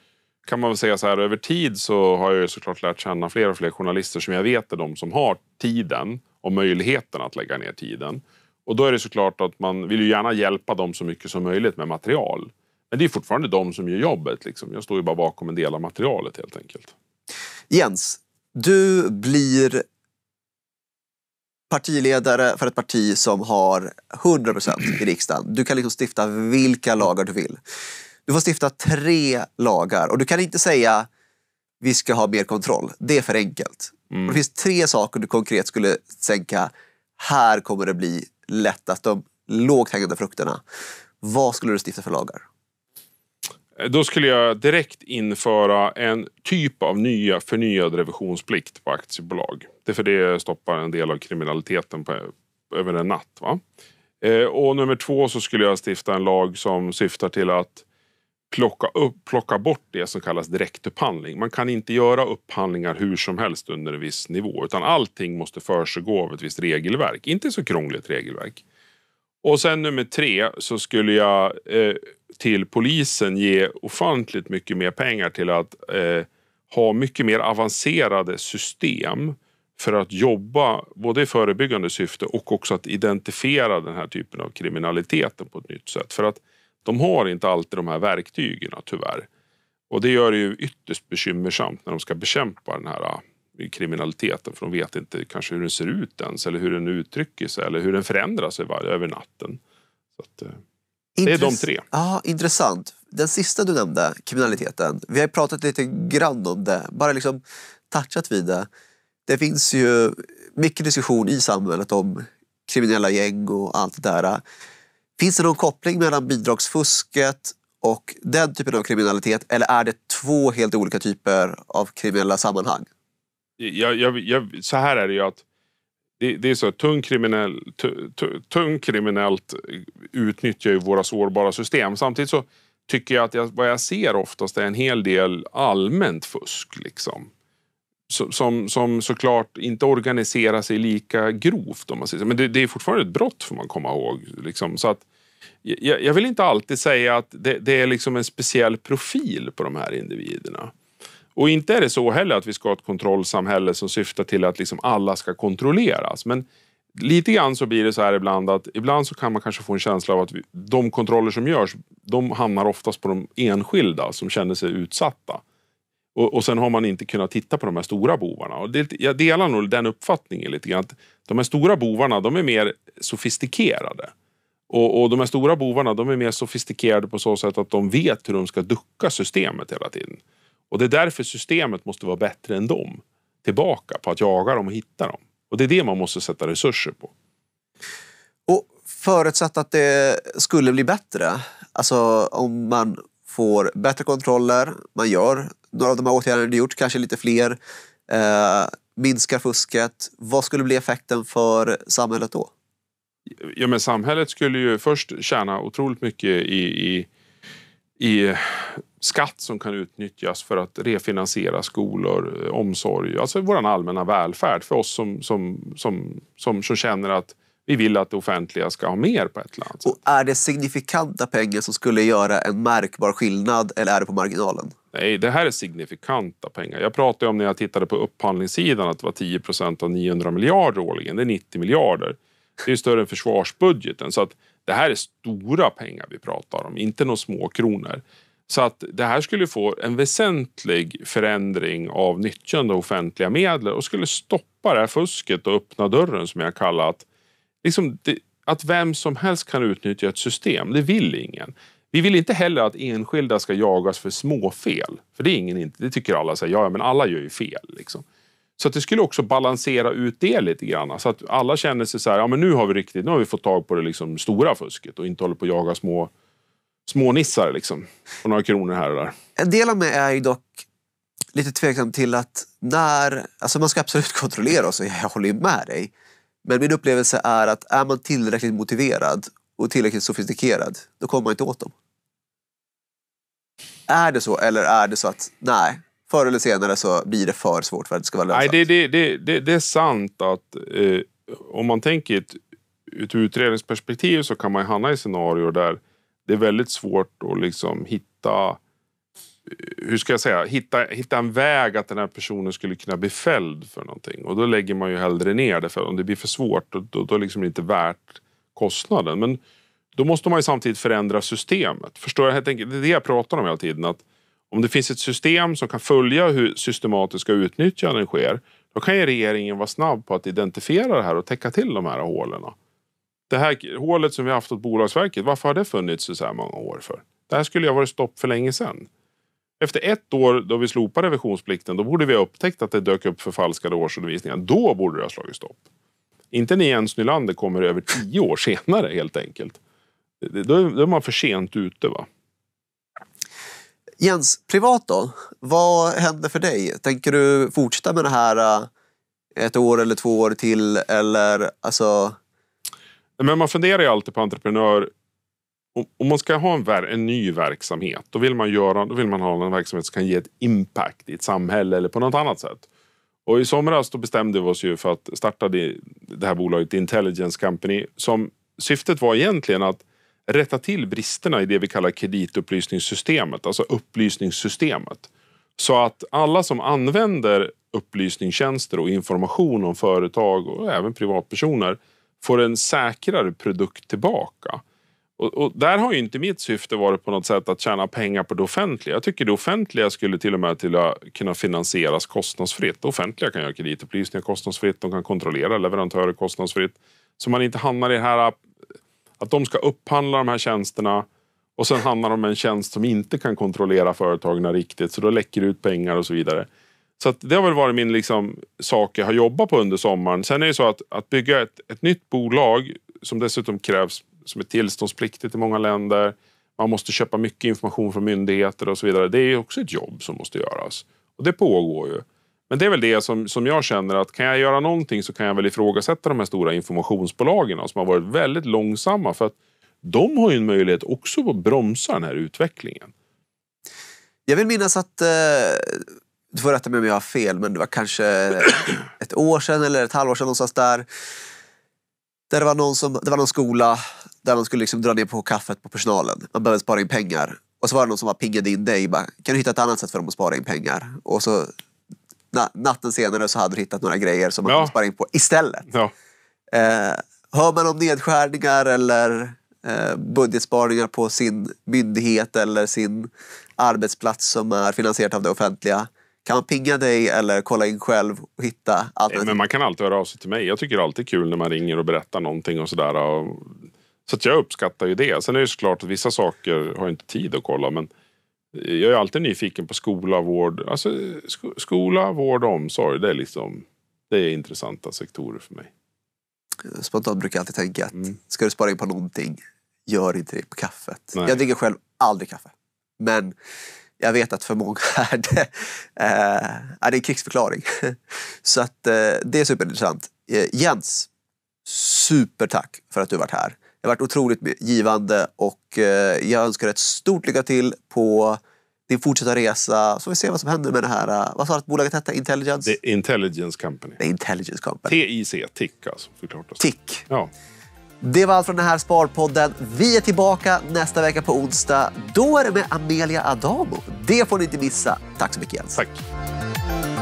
kan man väl säga så här, över tid så har jag ju såklart lärt känna fler och fler journalister som jag vet är de som har tiden och möjligheten att lägga ner tiden. Och då är det såklart att man vill ju gärna hjälpa dem så mycket som möjligt med material. Men det är fortfarande de som gör jobbet. Liksom. Jag står ju bara bakom en del av materialet helt enkelt. Jens, du blir partiledare för ett parti som har 100 procent i riksdagen. Du kan liksom stifta vilka lagar du vill. Du får stifta tre lagar och du kan inte säga vi ska ha mer kontroll. Det är för enkelt. Mm. Det finns tre saker du konkret skulle tänka här kommer det bli lättast, de lågt hängande frukterna. Vad skulle du stifta för lagar? Eh, då skulle jag direkt införa en typ av nya förnyad revisionsplikt på aktiebolag. Det är för det stoppar en del av kriminaliteten på, över en natt. Va? Eh, och nummer två så skulle jag stifta en lag som syftar till att plocka, upp, plocka bort det som kallas direktupphandling. Man kan inte göra upphandlingar hur som helst under en viss nivå utan allting måste försiggå av ett visst regelverk. Inte så krångligt regelverk. Och sen nummer tre så skulle jag eh, till polisen ge ofantligt mycket mer pengar till att eh, ha mycket mer avancerade system för att jobba både i förebyggande syfte och också att identifiera den här typen av kriminaliteten på ett nytt sätt. För att de har inte alltid de här verktygen tyvärr. Och det gör det ju ytterst bekymmersamt när de ska bekämpa den här kriminaliteten för de vet inte kanske hur den ser ut ens eller hur den uttrycker sig eller hur den förändrar förändras över natten. Så att, eh, det är de tre. Ja, intressant. Den sista du nämnde, kriminaliteten. Vi har pratat lite grann om det, bara liksom touchat vid det. Det finns ju mycket diskussion i samhället om kriminella gäng och allt det där. Finns det någon koppling mellan bidragsfusket och den typen av kriminalitet eller är det två helt olika typer av kriminella sammanhang? jag, jag, jag, så här är det ju att det, det är så tung kriminell, tung kriminellt utnyttjar ju våra sårbara system. Samtidigt så tycker jag att jag, vad jag ser oftast är en hel del allmänt fusk. Liksom. Som, som såklart inte organiserar sig lika grovt. Om man säger så. Men det, det är fortfarande ett brott får man komma ihåg. Liksom. Så att, jag, jag, vill inte alltid säga att det, det är liksom en speciell profil på de här individerna. Och inte är det så heller att vi ska ha ett kontrollsamhälle som syftar till att liksom alla ska kontrolleras. Men lite grann så blir det så här ibland att ibland så kan man kanske få en känsla av att vi, de kontroller som görs, de hamnar oftast på de enskilda som känner sig utsatta. Och, och sen har man inte kunnat titta på de här stora bovarna. Och det, jag delar nog den uppfattningen lite grann. Att de här stora bovarna, de är mer sofistikerade. Och, och de här stora bovarna, de är mer sofistikerade på så sätt att de vet hur de ska ducka systemet hela tiden. Och det är därför systemet måste vara bättre än dem. Tillbaka på att jaga dem och hitta dem. Och det är det man måste sätta resurser på. Och förutsatt att det skulle bli bättre, alltså om man får bättre kontroller, man gör några av de här åtgärderna du gjort, kanske lite fler, eh, minskar fusket. Vad skulle bli effekten för samhället då? Ja, men samhället skulle ju först tjäna otroligt mycket i, i, i skatt som kan utnyttjas för att refinansiera skolor, eh, omsorg, alltså vår allmänna välfärd för oss som, som, som, som, som känner att vi vill att det offentliga ska ha mer på ett land. Och är det signifikanta pengar som skulle göra en märkbar skillnad eller är det på marginalen? Nej, det här är signifikanta pengar. Jag pratade om när jag tittade på upphandlingssidan att det var 10 procent av 900 miljarder årligen. Det är 90 miljarder. Det är större än försvarsbudgeten. Så att det här är stora pengar vi pratar om, inte några små kronor. Så att det här skulle få en väsentlig förändring av nyttjande av offentliga medel och skulle stoppa det här fusket och öppna dörren som jag kallat. Liksom det, att vem som helst kan utnyttja ett system, det vill ingen. Vi vill inte heller att enskilda ska jagas för småfel. För det, är ingen, det tycker alla, så ja men alla gör ju fel. Liksom. Så att det skulle också balansera ut det lite grann. Så att alla känner sig så här, ja men nu har vi riktigt, nu har vi fått tag på det liksom stora fusket och inte håller på att jaga små smånissar liksom, på några kronor här och där. En del av mig är ju dock lite tveksam till att när... Alltså man ska absolut kontrollera oss, jag håller ju med dig. Men min upplevelse är att är man tillräckligt motiverad och tillräckligt sofistikerad, då kommer man inte åt dem. Är det så eller är det så att nej, förr eller senare så blir det för svårt för att det ska vara lönsamt? Nej, det, det, det, det, är sant att eh, om man tänker ett, ett utredningsperspektiv så kan man ju hamna i scenarier där det är väldigt svårt att liksom hitta eh, hur ska jag säga, hitta, hitta en väg att den här personen skulle kunna bli fälld för någonting. Och då lägger man ju hellre ner det, för om det blir för svårt då, då, då liksom är det liksom inte värt kostnaden. Men då måste man ju samtidigt förändra systemet. Förstår jag? Helt enkelt, det är det jag pratar om hela tiden. Att om det finns ett system som kan följa hur systematiska utnyttjanden sker, då kan ju regeringen vara snabb på att identifiera det här och täcka till de här hålen det här hålet som vi haft åt Bolagsverket, varför har det funnits i så här många år för? Det här skulle ju ha varit stopp för länge sedan. Efter ett år då vi slopade revisionsplikten, då borde vi ha upptäckt att det dök upp förfalskade årsredovisningar. Då borde det ha slagit stopp. Inte när Jens Nylander kommer över tio år senare helt enkelt. Då är man för sent ute va. Jens, privat då? Vad händer för dig? Tänker du fortsätta med det här eh, ett år eller två år till? Eller alltså, men man funderar ju alltid på entreprenör. Om man ska ha en, en, ny verksamhet, då vill, man göra, då vill man ha en verksamhet som kan ge ett impact i ett samhälle eller på något annat sätt. Och i somras då bestämde vi oss ju för att starta det, det här bolaget Intelligence Company. Som, syftet var egentligen att rätta till bristerna i det vi kallar kreditupplysningssystemet, alltså upplysningssystemet. Så att alla som använder upplysningstjänster och information om företag och även privatpersoner får en säkrare produkt tillbaka. Och, och, där har ju inte mitt syfte varit på något sätt att tjäna pengar på det offentliga. Jag tycker det offentliga skulle till och med till kunna finansieras kostnadsfritt. Det offentliga kan göra kreditupplysningar kostnadsfritt, de kan kontrollera leverantörer kostnadsfritt. Så man inte hamnar i det här att de ska upphandla de här tjänsterna och sen hamnar de med en tjänst som inte kan kontrollera företagen riktigt, så då läcker det ut pengar och så vidare. Så det har väl varit min liksom, sak jag har jobbat på under sommaren. Sen är det så att, att bygga ett, ett nytt bolag som dessutom krävs som är tillståndspliktigt i många länder. Man måste köpa mycket information från myndigheter och så vidare. Det är också ett jobb som måste göras. Och det pågår ju. Men det är väl det som, som jag känner att kan jag göra någonting så kan jag väl ifrågasätta de här stora informationsbolagen som har varit väldigt långsamma. För att de har ju en möjlighet också att bromsa den här utvecklingen. Jag vill minnas att eh du får rätta mig om jag har fel, men det var kanske ett år sedan eller ett halvår sedan någonstans där. där det, var någon som, det var någon skola där man skulle liksom dra ner på kaffet på personalen. Man behövde spara in pengar. Och så var det någon som var pingade in dig. kan du hitta ett annat sätt för dem att spara in pengar? Och så natten senare så hade du hittat några grejer som man ja. kunde spara in på istället. Ja. Eh, hör man om nedskärningar eller eh, budgetsparingar på sin myndighet eller sin arbetsplats som är finansierat av det offentliga kan man pinga dig eller kolla in själv och hitta alternativ? Men man kan alltid höra av sig till mig. Jag tycker det är alltid kul när man ringer och berättar någonting och sådär. Så jag uppskattar ju det. Sen är det såklart att vissa saker har jag inte tid att kolla. Men jag är alltid nyfiken på skola, vård, alltså, skola, vård och omsorg. Det är, liksom, det är intressanta sektorer för mig. Spontant brukar jag alltid tänka att mm. ska du spara in på någonting, gör inte det på kaffet. Nej. Jag dricker själv aldrig kaffe. Men jag vet att för många är det, eh, är det en krigsförklaring. Så att, eh, det är superintressant. Eh, Jens, supertack för att du varit här. Det har varit otroligt givande och jag önskar ett stort lycka till på din fortsatta resa. Så får vi se vad som händer med det här. Vad sa du att bolaget hette? Intelligence? The Intelligence Company. The Intelligence Company. TIC, TIC alltså. Förklart. TIC. Alltså. Ja. Det var allt från den här Sparpodden. Vi är tillbaka nästa vecka på onsdag. Då är det med Amelia Adamo. Det får ni inte missa. Tack så mycket Jens. Tack.